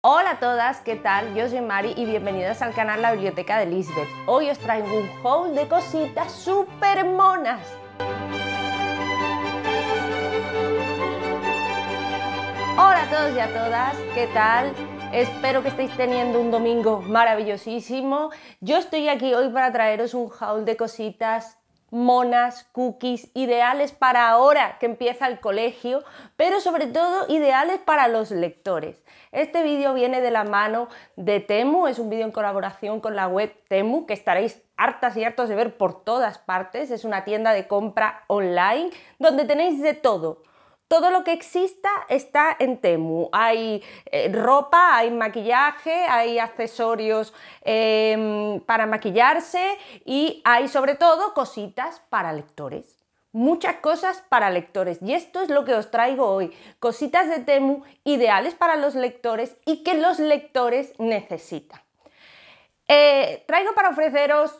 Hola a todas, ¿qué tal? Yo soy Mari y bienvenidos al canal La Biblioteca de Lisbeth. Hoy os traigo un haul de cositas super monas. Hola a todos y a todas, ¿qué tal? Espero que estéis teniendo un domingo maravillosísimo. Yo estoy aquí hoy para traeros un haul de cositas monas, cookies, ideales para ahora que empieza el colegio, pero sobre todo ideales para los lectores. Este vídeo viene de la mano de Temu, es un vídeo en colaboración con la web Temu que estaréis hartas y hartos de ver por todas partes. Es una tienda de compra online donde tenéis de todo. Todo lo que exista está en Temu. Hay eh, ropa, hay maquillaje, hay accesorios eh, para maquillarse y hay sobre todo cositas para lectores muchas cosas para lectores. Y esto es lo que os traigo hoy. Cositas de Temu ideales para los lectores y que los lectores necesitan. Eh, traigo para ofreceros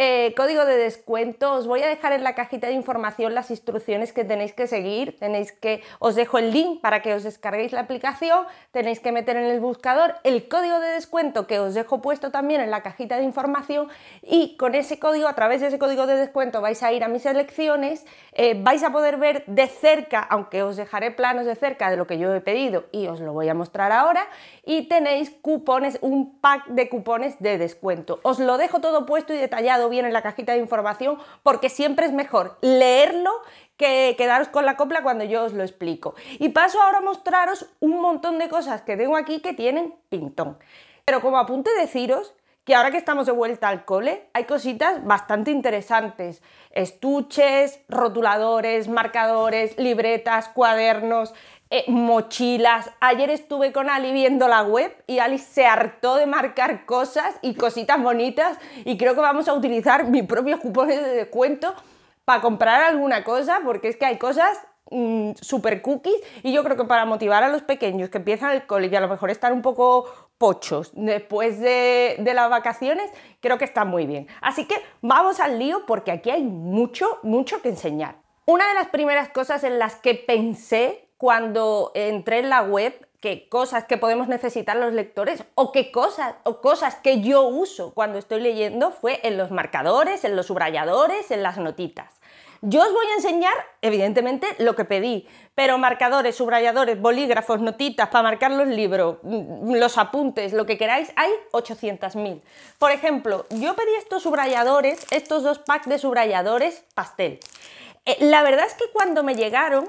eh, código de descuento. Os voy a dejar en la cajita de información las instrucciones que tenéis que seguir. Tenéis que, os dejo el link para que os descarguéis la aplicación. Tenéis que meter en el buscador el código de descuento que os dejo puesto también en la cajita de información. Y con ese código, a través de ese código de descuento, vais a ir a mis elecciones. Eh, vais a poder ver de cerca, aunque os dejaré planos de cerca de lo que yo he pedido y os lo voy a mostrar ahora. Y tenéis cupones, un pack de cupones de descuento. Os lo dejo todo puesto y detallado bien en la cajita de información, porque siempre es mejor leerlo que quedaros con la copla cuando yo os lo explico. Y paso ahora a mostraros un montón de cosas que tengo aquí que tienen pintón. Pero como apunte deciros que ahora que estamos de vuelta al cole hay cositas bastante interesantes. Estuches, rotuladores, marcadores, libretas, cuadernos, eh, mochilas. Ayer estuve con Ali viendo la web y Ali se hartó de marcar cosas y cositas bonitas y creo que vamos a utilizar mis propios cupones de descuento para comprar alguna cosa porque es que hay cosas súper mm, super cookies y yo creo que para motivar a los pequeños que empiezan el cole y a lo mejor están un poco pochos después de, de, las vacaciones, creo que está muy bien. Así que vamos al lío porque aquí hay mucho, mucho que enseñar. Una de las primeras cosas en las que pensé cuando entré en la web qué cosas que podemos necesitar los lectores o qué cosas o cosas que yo uso cuando estoy leyendo fue en los marcadores, en los subrayadores, en las notitas. Yo os voy a enseñar, evidentemente, lo que pedí, pero marcadores, subrayadores, bolígrafos, notitas para marcar los libros, mm, los apuntes, lo que queráis, hay 800.000. Por ejemplo, yo pedí estos subrayadores, estos dos packs de subrayadores pastel. Eh, la verdad es que cuando me llegaron,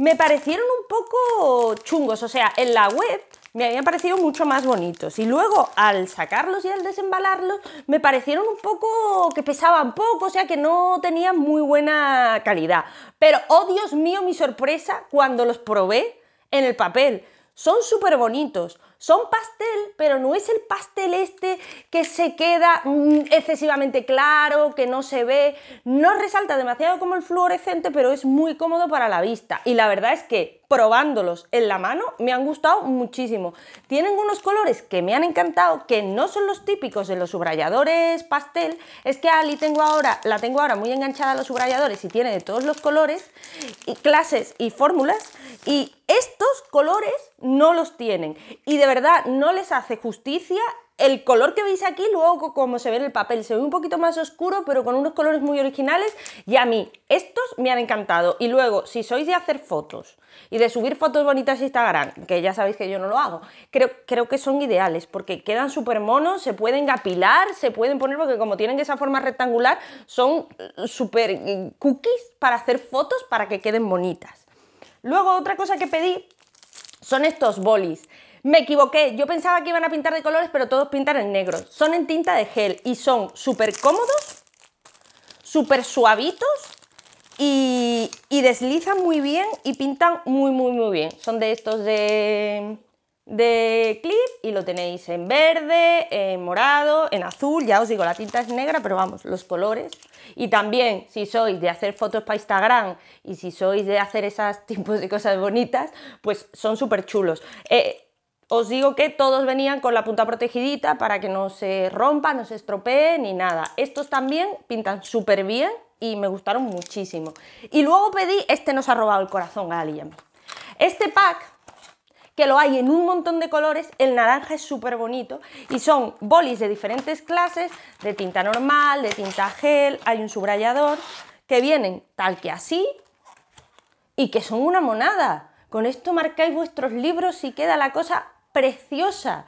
me parecieron un poco chungos, o sea, en la web me habían parecido mucho más bonitos y luego al sacarlos y al desembalarlos me parecieron un poco que pesaban poco, o sea, que no tenían muy buena calidad. Pero, oh Dios mío, mi sorpresa cuando los probé en el papel. Son súper bonitos son pastel, pero no es el pastel este que se queda mm, excesivamente claro, que no se ve, no resalta demasiado como el fluorescente, pero es muy cómodo para la vista. Y la verdad es que probándolos en la mano me han gustado muchísimo. Tienen unos colores que me han encantado, que no son los típicos de los subrayadores pastel. Es que Ali tengo ahora, la tengo ahora muy enganchada a los subrayadores y tiene de todos los colores, y clases y fórmulas. Y estos colores no los tienen. Y de verdad no les hace justicia. El color que veis aquí, luego como se ve en el papel, se ve un poquito más oscuro, pero con unos colores muy originales. Y a mí, estos me han encantado. Y luego, si sois de hacer fotos y de subir fotos bonitas a Instagram, que ya sabéis que yo no lo hago, creo, creo que son ideales, porque quedan súper monos, se pueden apilar, se pueden poner, porque como tienen esa forma rectangular, son eh, súper eh, cookies para hacer fotos para que queden bonitas. Luego, otra cosa que pedí son estos bolis. Me equivoqué, yo pensaba que iban a pintar de colores, pero todos pintan en negro. Son en tinta de gel y son súper cómodos, súper suavitos y, deslizan muy bien y pintan muy, muy, muy bien. Son de estos de, clip y lo tenéis en verde, en morado, en azul. Ya os digo, la tinta es negra, pero vamos, los colores. Y también, si sois de hacer fotos para Instagram y si sois de hacer esas tipos de cosas bonitas, pues son súper chulos. Eh, os digo que todos venían con la punta protegidita para que no se rompa, no se estropee ni nada. Estos también pintan súper bien y me gustaron muchísimo. Y luego pedí, este nos ha robado el corazón a alguien. Este pack, que lo hay en un montón de colores, el naranja es súper bonito y son bolis de diferentes clases, de tinta normal, de tinta gel, hay un subrayador, que vienen tal que así y que son una monada. Con esto marcáis vuestros libros y queda la cosa preciosa.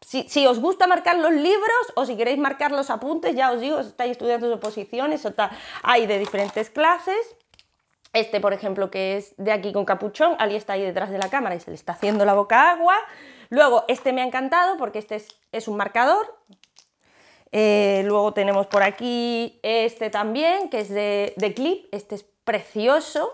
Si, os gusta marcar los libros o si queréis marcar los apuntes, ya os digo, estáis estudiando oposiciones o Hay de diferentes clases. Este, por ejemplo, que es de aquí con capuchón, Ali está ahí detrás de la cámara y se le está haciendo la boca agua. Luego, este me ha encantado porque este es, un marcador. Eh, luego tenemos por aquí este también, que es de, de clip. Este es precioso.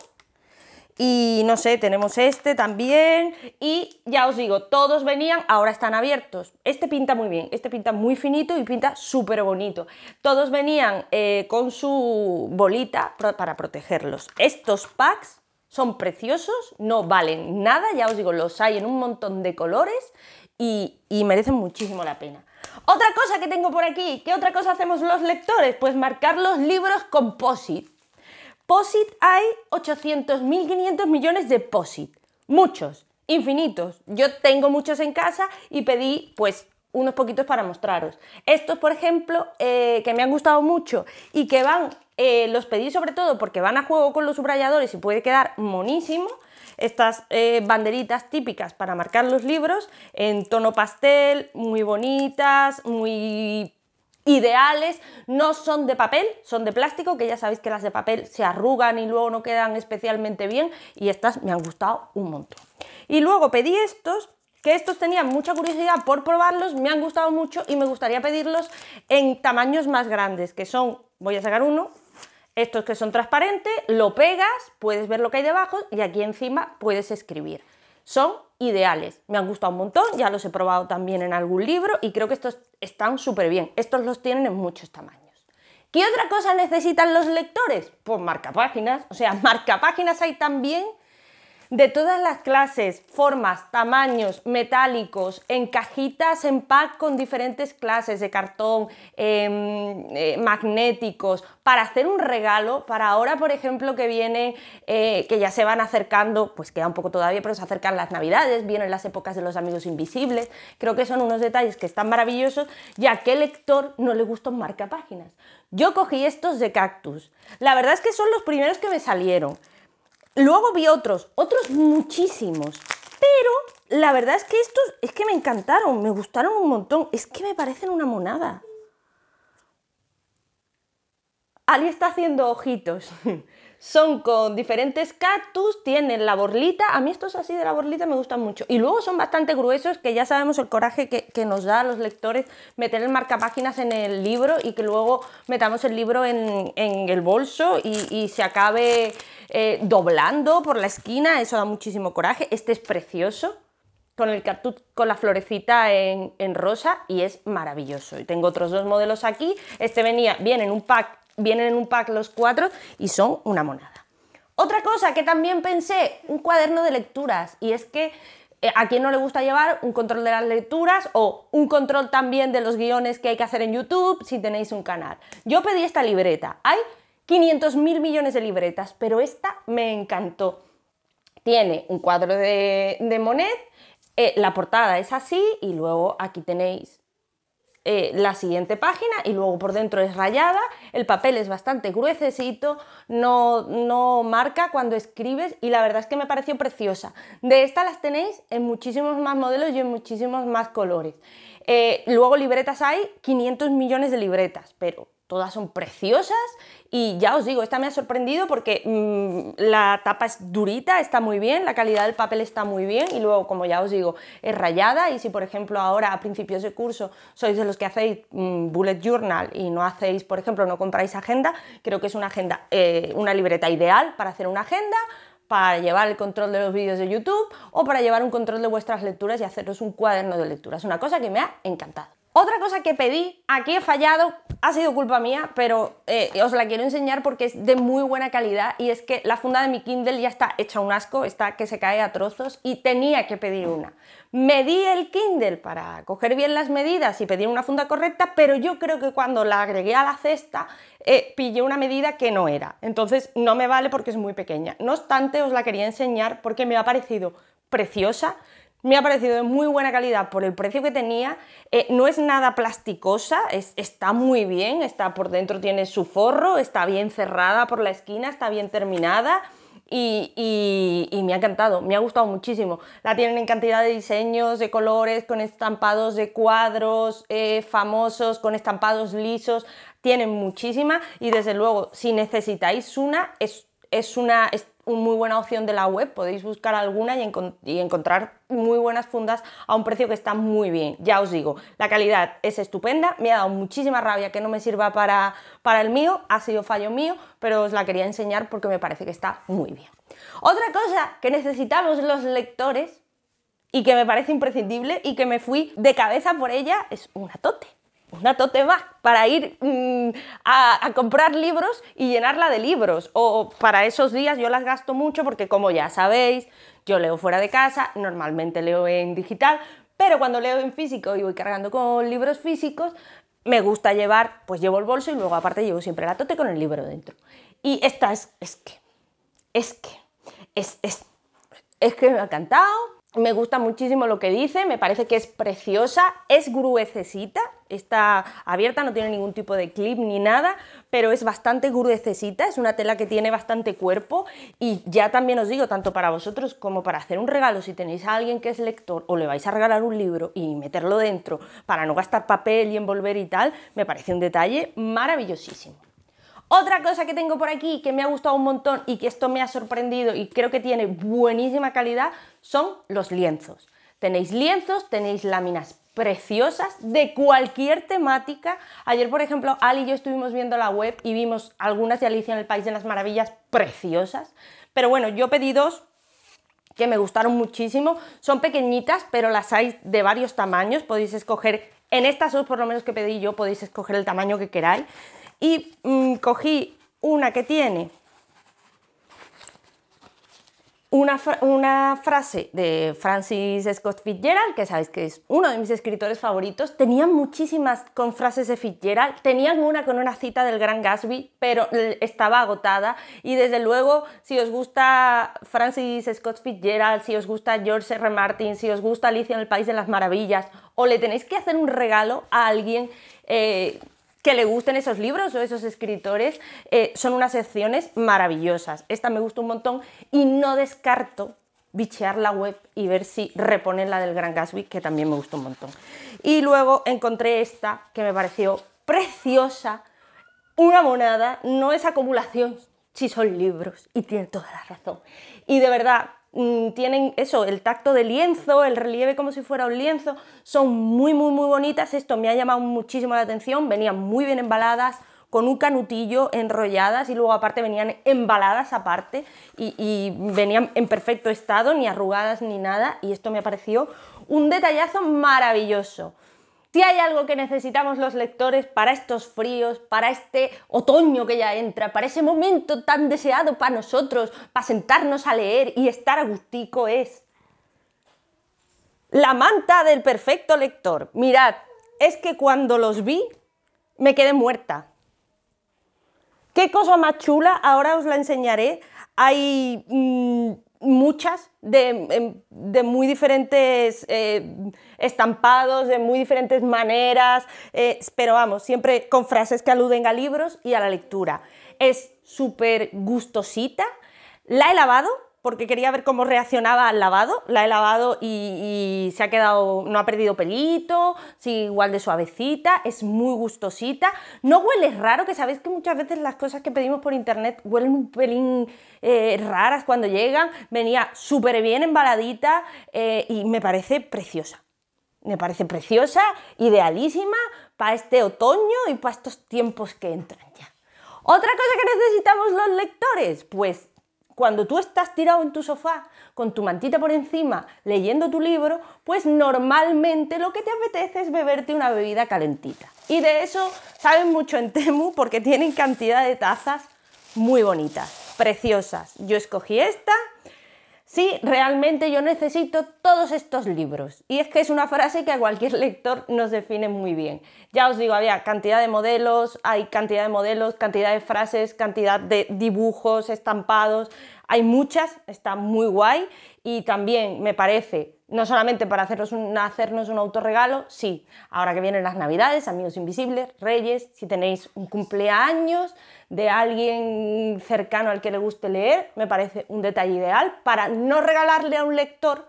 Y no sé, tenemos este también. Y ya os digo, todos venían, ahora están abiertos. Este pinta muy bien, este pinta muy finito y pinta súper bonito. Todos venían eh, con su bolita para protegerlos. Estos packs son preciosos, no valen nada, ya os digo, los hay en un montón de colores y, merecen muchísimo la pena. Otra cosa que tengo por aquí, ¿qué otra cosa hacemos los lectores? Pues marcar los libros con POSIT hay 800.500 millones de POSIT. Muchos, infinitos. Yo tengo muchos en casa y pedí pues unos poquitos para mostraros. Estos, por ejemplo, eh, que me han gustado mucho y que van, eh, los pedí sobre todo porque van a juego con los subrayadores y puede quedar monísimo. Estas eh, banderitas típicas para marcar los libros en tono pastel, muy bonitas, muy ideales, no son de papel, son de plástico, que ya sabéis que las de papel se arrugan y luego no quedan especialmente bien y estas me han gustado un montón. Y luego pedí estos que estos tenían mucha curiosidad por probarlos, me han gustado mucho y me gustaría pedirlos en tamaños más grandes, que son, voy a sacar uno, estos que son transparentes, lo pegas, puedes ver lo que hay debajo y aquí encima puedes escribir son ideales. Me han gustado un montón, ya los he probado también en algún libro y creo que estos están súper bien. Estos los tienen en muchos tamaños. ¿Qué otra cosa necesitan los lectores? Pues páginas, O sea, marca páginas hay también de todas las clases, formas, tamaños, metálicos, en cajitas, en pack con diferentes clases de cartón, em, eh, magnéticos, para hacer un regalo, para ahora, por ejemplo, que viene, eh, que ya se van acercando, pues queda un poco todavía, pero se acercan las navidades, vienen las épocas de los amigos invisibles, creo que son unos detalles que están maravillosos y a qué lector no le gustan marcapáginas. Yo cogí estos de cactus, la verdad es que son los primeros que me salieron. Luego vi otros, otros muchísimos, pero la verdad es que estos es que me encantaron, me gustaron un montón, es que me parecen una monada. Ali está haciendo ojitos. son con diferentes cactus, tienen la borlita, a mí estos así de la borlita me gustan mucho. Y luego son bastante gruesos, que ya sabemos el coraje que, nos da a los lectores meter el marcapáginas en el libro y que luego metamos el libro en, el bolso y, se acabe eh, doblando por la esquina, eso da muchísimo coraje. Este es precioso, con el cactus, con la florecita en, rosa y es maravilloso. Y tengo otros dos modelos aquí. Este venía bien en un pack vienen en un pack los cuatro y son una monada. Otra cosa que también pensé, un cuaderno de lecturas, y es que eh, a quien no le gusta llevar un control de las lecturas o un control también de los guiones que hay que hacer en YouTube si tenéis un canal. Yo pedí esta libreta, hay 500 mil millones de libretas, pero esta me encantó. Tiene un cuadro de, moned, Monet, eh, la portada es así y luego aquí tenéis eh, la siguiente página y luego por dentro es rayada, el papel es bastante gruesecito, no, no marca cuando escribes y la verdad es que me pareció preciosa. De esta las tenéis en muchísimos más modelos y en muchísimos más colores. Eh, luego libretas hay 500 millones de libretas, pero todas son preciosas y ya os digo, esta me ha sorprendido porque mm, la tapa es durita, está muy bien, la calidad del papel está muy bien y luego, como ya os digo, es rayada y si por ejemplo ahora a principios de curso sois de los que hacéis mm, bullet journal y no hacéis, por ejemplo, no compráis agenda, creo que es una agenda, eh, una libreta ideal para hacer una agenda, para llevar el control de los vídeos de YouTube o para llevar un control de vuestras lecturas y haceros un cuaderno de lecturas. Una cosa que me ha encantado. Otra cosa que pedí, aquí he fallado, ha sido culpa mía, pero eh, os la quiero enseñar porque es de muy buena calidad y es que la funda de mi Kindle ya está hecha un asco, está que se cae a trozos y tenía que pedir una. Medí el Kindle para coger bien las medidas y pedir una funda correcta, pero yo creo que cuando la agregué a la cesta eh, pillé una medida que no era. Entonces no me vale porque es muy pequeña. No obstante, os la quería enseñar porque me ha parecido preciosa me ha parecido de muy buena calidad por el precio que tenía. Eh, no es nada plasticosa, está muy bien, está por dentro tiene su forro, está bien cerrada por la esquina, está bien terminada. Y, me ha encantado, me ha gustado muchísimo. La tienen en cantidad de diseños, de colores, con estampados de cuadros eh, famosos, con estampados lisos, tienen muchísima y desde luego si necesitáis una, es, es una muy buena opción de la web, podéis buscar alguna y, encontrar muy buenas fundas a un precio que está muy bien. Ya os digo, la calidad es estupenda, me ha dado muchísima rabia que no me sirva para, para el mío, ha sido fallo mío, pero os la quería enseñar porque me parece que está muy bien. Otra cosa que necesitamos los lectores y que me parece imprescindible y que me fui de cabeza por ella es una tote una tote más para ir mm, a, comprar libros y llenarla de libros. O para esos días yo las gasto mucho porque como ya sabéis, yo leo fuera de casa, normalmente leo en digital, pero cuando leo en físico y voy cargando con libros físicos, me gusta llevar, pues llevo el bolso y luego aparte llevo siempre la tote con el libro dentro. Y esta es, es que, es que, es, es, que me ha encantado. Me gusta muchísimo lo que dice, me parece que es preciosa, es gruesecita, está abierta, no tiene ningún tipo de clip ni nada, pero es bastante gruesecita, es una tela que tiene bastante cuerpo y ya también os digo, tanto para vosotros como para hacer un regalo, si tenéis a alguien que es lector o le vais a regalar un libro y meterlo dentro para no gastar papel y envolver y tal, me parece un detalle maravillosísimo. Otra cosa que tengo por aquí que me ha gustado un montón y que esto me ha sorprendido y creo que tiene buenísima calidad son los lienzos. Tenéis lienzos, tenéis láminas preciosas de cualquier temática. Ayer, por ejemplo, Ali y yo estuvimos viendo la web y vimos algunas de Alicia en el País de las Maravillas preciosas. Pero bueno, yo pedí dos que me gustaron muchísimo. Son pequeñitas, pero las hay de varios tamaños. Podéis escoger, en estas dos por lo menos que pedí yo, podéis escoger el tamaño que queráis. Y mm, cogí una que tiene una, frase de Francis Scott Fitzgerald, que sabéis que es uno de mis escritores favoritos, tenía muchísimas con frases de Fitzgerald, tenía una con una cita del gran Gatsby, pero estaba agotada y desde luego si os gusta Francis Scott Fitzgerald, si os gusta George R. Martin, si os gusta Alicia en el País de las Maravillas, o le tenéis que hacer un regalo a alguien eh, que le gusten esos libros o esos escritores eh, son unas secciones maravillosas. Esta me gusta un montón y no descarto bichear la web y ver si reponen la del Gran Gatsby, que también me gustó un montón. Y luego encontré esta que me pareció preciosa, una monada, no es acumulación, si son libros, y tiene toda la razón. Y de verdad, Mm, tienen eso, el tacto de lienzo, el relieve como si fuera un lienzo, son muy, muy, muy bonitas. Esto me ha llamado muchísimo la atención, venían muy bien embaladas, con un canutillo enrolladas y luego aparte venían embaladas aparte y, y, venían en perfecto estado, ni arrugadas ni nada y esto me pareció un detallazo maravilloso. Si hay algo que necesitamos los lectores para estos fríos, para este otoño que ya entra, para ese momento tan deseado para nosotros, para sentarnos a leer y estar a gustico es la manta del perfecto lector. Mirad, es que cuando los vi me quedé muerta. Qué cosa más chula, ahora os la enseñaré hay mm, muchas em, de, muy diferentes eh, estampados, de muy diferentes maneras, eh, pero vamos, siempre con frases que aluden a libros y a la lectura. Es súper gustosita, la he lavado, porque quería ver cómo reaccionaba al lavado. La he lavado y, se ha quedado, no ha perdido pelito, sigue igual de suavecita, es muy gustosita. No huele raro, que sabéis que muchas veces las cosas que pedimos por internet huelen un pelín eh, raras cuando llegan. Venía súper bien embaladita eh, y me parece preciosa. Me parece preciosa, idealísima para este otoño y para estos tiempos que entran ya. Otra cosa que necesitamos los lectores, pues cuando tú estás tirado en tu sofá con tu mantita por encima leyendo tu libro, pues normalmente lo que te apetece es beberte una bebida calentita. Y de eso saben mucho en Temu porque tienen cantidad de tazas muy bonitas, preciosas. Yo escogí esta Sí, realmente yo necesito todos estos libros. Y es que es una frase que a cualquier lector nos define muy bien. Ya os digo, había cantidad de modelos, hay cantidad de modelos, cantidad de frases, cantidad de dibujos, estampados, hay muchas, está muy guay y también me parece, no solamente para hacernos un, hacernos un autorregalo, sí, ahora que vienen las navidades, amigos invisibles, reyes, si tenéis un cumpleaños de alguien cercano al que le guste leer, me parece un detalle ideal para no regalarle a un lector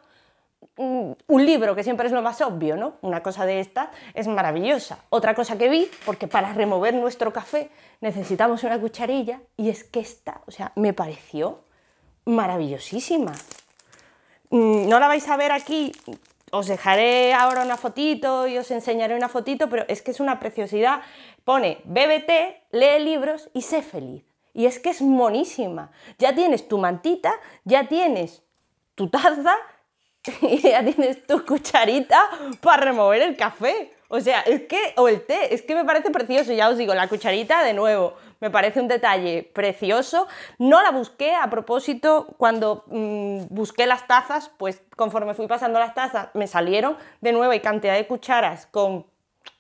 mm, un libro, que siempre es lo más obvio, ¿no? Una cosa de esta es maravillosa. Otra cosa que vi, porque para remover nuestro café necesitamos una cucharilla, y es que esta, o sea, me pareció maravillosísima. Mm, no la vais a ver aquí, os dejaré ahora una fotito y os enseñaré una fotito, pero es que es una preciosidad. Pone, té, lee libros y sé feliz. Y es que es monísima. Ya tienes tu mantita, ya tienes tu taza y ya tienes tu cucharita para remover el café. O sea, es que, o el té, es que me parece precioso, ya os digo, la cucharita de nuevo. Me parece un detalle precioso. No la busqué a propósito cuando mm, busqué las tazas, pues conforme fui pasando las tazas me salieron de nuevo y cantidad de cucharas con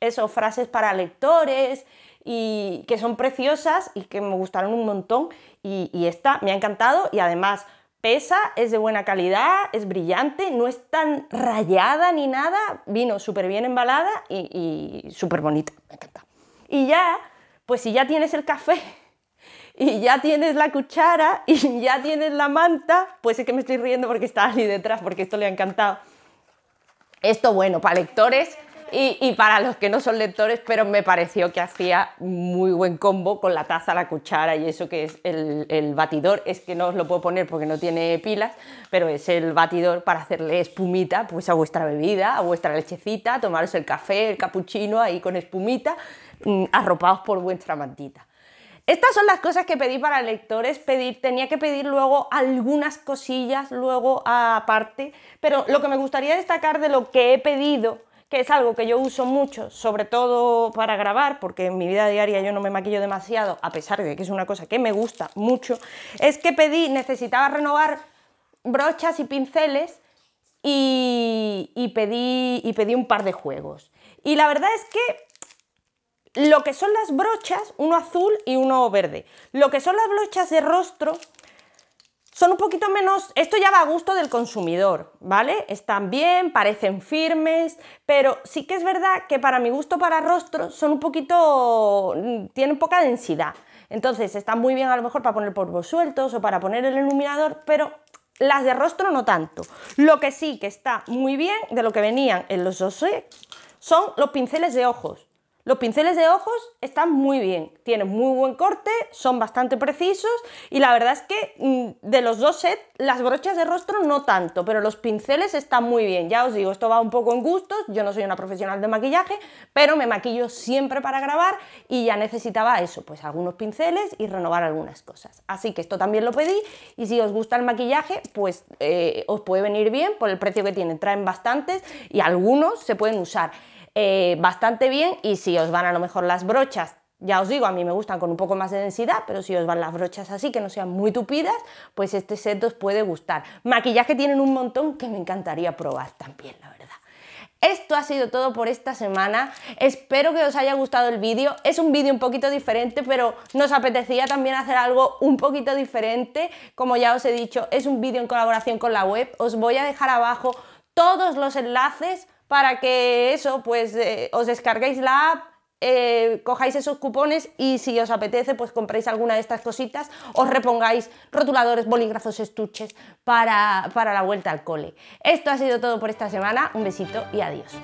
eso, frases para lectores y que son preciosas y que me gustaron un montón y, esta me ha encantado y además pesa, es de buena calidad, es brillante, no es tan rayada ni nada, vino súper bien embalada y, y súper bonita, me encanta. Y ya pues si ya tienes el café y ya tienes la cuchara y ya tienes la manta, pues es que me estoy riendo porque está Ali detrás, porque esto le ha encantado. Esto bueno, para lectores y, para los que no son lectores, pero me pareció que hacía muy buen combo con la taza, la cuchara y eso que es el, batidor. Es que no os lo puedo poner porque no tiene pilas, pero es el batidor para hacerle espumita pues a vuestra bebida, a vuestra lechecita, tomaros el café, el capuchino ahí con espumita, mm, arropados por vuestra mantita. Estas son las cosas que pedí para lectores, pedir, tenía que pedir luego algunas cosillas, luego aparte, pero lo que me gustaría destacar de lo que he pedido es algo que yo uso mucho, sobre todo para grabar, porque en mi vida diaria yo no me maquillo demasiado, a pesar de que es una cosa que me gusta mucho, es que pedí, necesitaba renovar brochas y pinceles y, y pedí, y pedí un par de juegos. Y la verdad es que lo que son las brochas, uno azul y uno verde. Lo que son las brochas de rostro, son un poquito menos, esto ya va a gusto del consumidor, ¿vale? Están bien, parecen firmes, pero sí que es verdad que para mi gusto para rostro son un poquito, mm, tienen poca densidad. Entonces están muy bien a lo mejor para poner polvos sueltos o para poner el iluminador, pero las de rostro no tanto. Lo que sí que está muy bien de lo que venían en los dos son los pinceles de ojos. Los pinceles de ojos están muy bien, tienen muy buen corte, son bastante precisos y la verdad es que mm, de los dos sets las brochas de rostro no tanto, pero los pinceles están muy bien. Ya os digo, esto va un poco en gustos, yo no soy una profesional de maquillaje, pero me maquillo siempre para grabar y ya necesitaba eso, pues algunos pinceles y renovar algunas cosas. Así que esto también lo pedí y si os gusta el maquillaje, pues eh, os puede venir bien por el precio que tienen. Traen bastantes y algunos se pueden usar. Eh, bastante bien y si os van a lo mejor las brochas, ya os digo, a mí me gustan con un poco más de densidad, pero si os van las brochas así, que no sean muy tupidas, pues este set os puede gustar. Maquillaje tienen un montón que me encantaría probar también, la verdad. Esto ha sido todo por esta semana, espero que os haya gustado el vídeo, es un vídeo un poquito diferente, pero nos apetecía también hacer algo un poquito diferente, como ya os he dicho, es un vídeo en colaboración con la web, os voy a dejar abajo todos los enlaces para que eso, pues eh, os descarguéis la app, eh, cojáis esos cupones y si os apetece, pues compréis alguna de estas cositas, os repongáis rotuladores, bolígrafos, estuches para, para la vuelta al cole. Esto ha sido todo por esta semana, un besito y adiós.